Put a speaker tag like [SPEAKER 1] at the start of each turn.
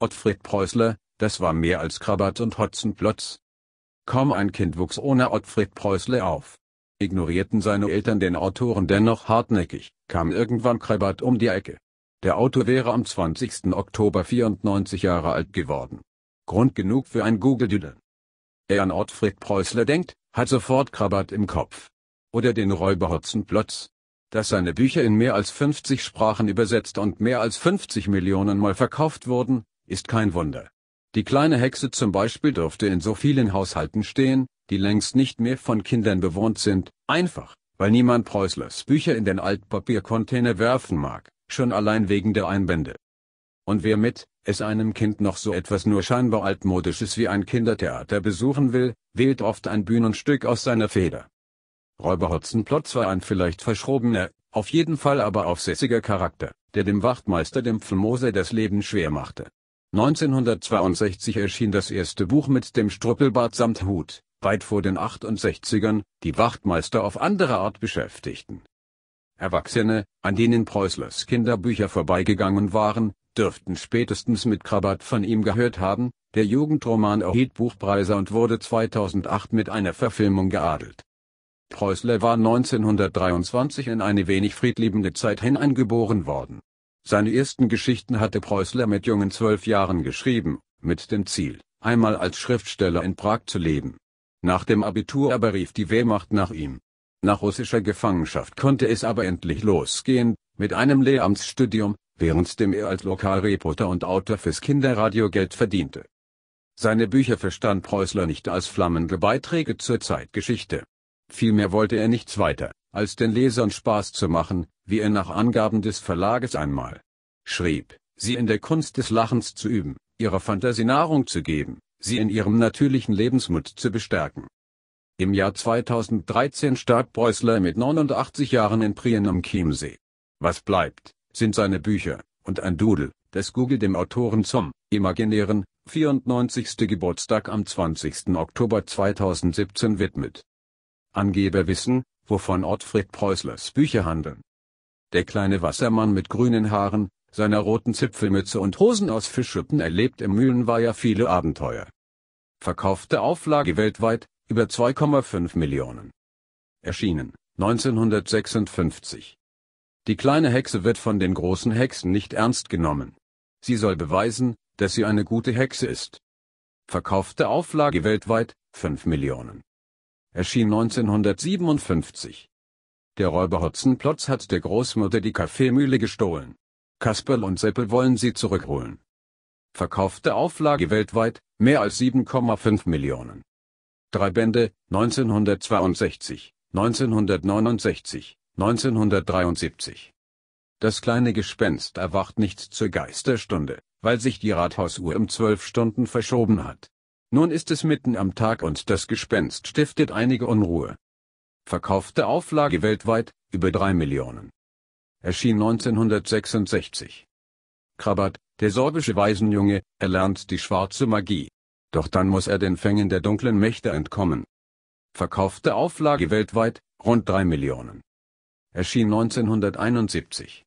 [SPEAKER 1] Ottfried Preußler, das war mehr als Krabat und Hotzenplotz. Kaum ein Kind wuchs ohne Ottfried Preußler auf. Ignorierten seine Eltern den Autoren dennoch hartnäckig, kam irgendwann Krabat um die Ecke. Der Autor wäre am 20. Oktober 94 Jahre alt geworden. Grund genug für ein Google-Düdel. Er an Ottfried Preußler denkt, hat sofort Krabat im Kopf. Oder den Räuber Hotzenplotz. Dass seine Bücher in mehr als 50 Sprachen übersetzt und mehr als 50 Millionen Mal verkauft wurden, ist kein Wunder. Die kleine Hexe zum Beispiel dürfte in so vielen Haushalten stehen, die längst nicht mehr von Kindern bewohnt sind, einfach, weil niemand Preußlers Bücher in den Altpapiercontainer werfen mag, schon allein wegen der Einbände. Und wer mit, es einem Kind noch so etwas nur scheinbar altmodisches wie ein Kindertheater besuchen will, wählt oft ein Bühnenstück aus seiner Feder. Räuber Hotzenplotz war ein vielleicht verschrobener, auf jeden Fall aber aufsässiger Charakter, der dem Wachtmeister dem Pflmoser das Leben schwer machte. 1962 erschien das erste Buch mit dem Struppelbart samt Hut, weit vor den 68ern, die Wachtmeister auf andere Art beschäftigten. Erwachsene, an denen Preußlers Kinderbücher vorbeigegangen waren, dürften spätestens mit Krabat von ihm gehört haben, der Jugendroman erhielt Buchpreise und wurde 2008 mit einer Verfilmung geadelt. Preußler war 1923 in eine wenig friedliebende Zeit hineingeboren worden seine ersten Geschichten hatte Preußler mit jungen zwölf Jahren geschrieben, mit dem Ziel, einmal als Schriftsteller in Prag zu leben. Nach dem Abitur aber rief die Wehrmacht nach ihm. Nach russischer Gefangenschaft konnte es aber endlich losgehen, mit einem Lehramtsstudium, währenddem er als Lokalreporter und Autor fürs Kinderradio Geld verdiente. Seine Bücher verstand Preußler nicht als flammende Beiträge zur Zeitgeschichte. Vielmehr wollte er nichts weiter, als den Lesern Spaß zu machen, wie er nach Angaben des Verlages einmal schrieb, sie in der Kunst des Lachens zu üben, ihrer Fantasie Nahrung zu geben, sie in ihrem natürlichen Lebensmut zu bestärken. Im Jahr 2013 starb Preußler mit 89 Jahren in Prien am Chiemsee. Was bleibt, sind seine Bücher und ein Doodle, das Google dem Autoren zum imaginären 94. Geburtstag am 20. Oktober 2017 widmet. Angeber wissen, wovon Ottfried Preußlers Bücher handeln. Der kleine Wassermann mit grünen Haaren, seiner roten Zipfelmütze und Hosen aus Fischschuppen erlebt im Mühlenweiher viele Abenteuer. Verkaufte Auflage weltweit, über 2,5 Millionen. Erschienen, 1956. Die kleine Hexe wird von den großen Hexen nicht ernst genommen. Sie soll beweisen, dass sie eine gute Hexe ist. Verkaufte Auflage weltweit, 5 Millionen. Erschien 1957. Der Räuber Hotzenplotz hat der Großmutter die Kaffeemühle gestohlen. Kasperl und Seppel wollen sie zurückholen. Verkaufte Auflage weltweit, mehr als 7,5 Millionen. Drei Bände, 1962, 1969, 1973. Das kleine Gespenst erwacht nicht zur Geisterstunde, weil sich die Rathausuhr um zwölf Stunden verschoben hat. Nun ist es mitten am Tag und das Gespenst stiftet einige Unruhe verkaufte Auflage weltweit, über drei Millionen. Erschien 1966. Krabat, der sorbische Waisenjunge, erlernt die schwarze Magie. Doch dann muss er den Fängen der dunklen Mächte entkommen. Verkaufte Auflage weltweit, rund drei Millionen. Erschien 1971.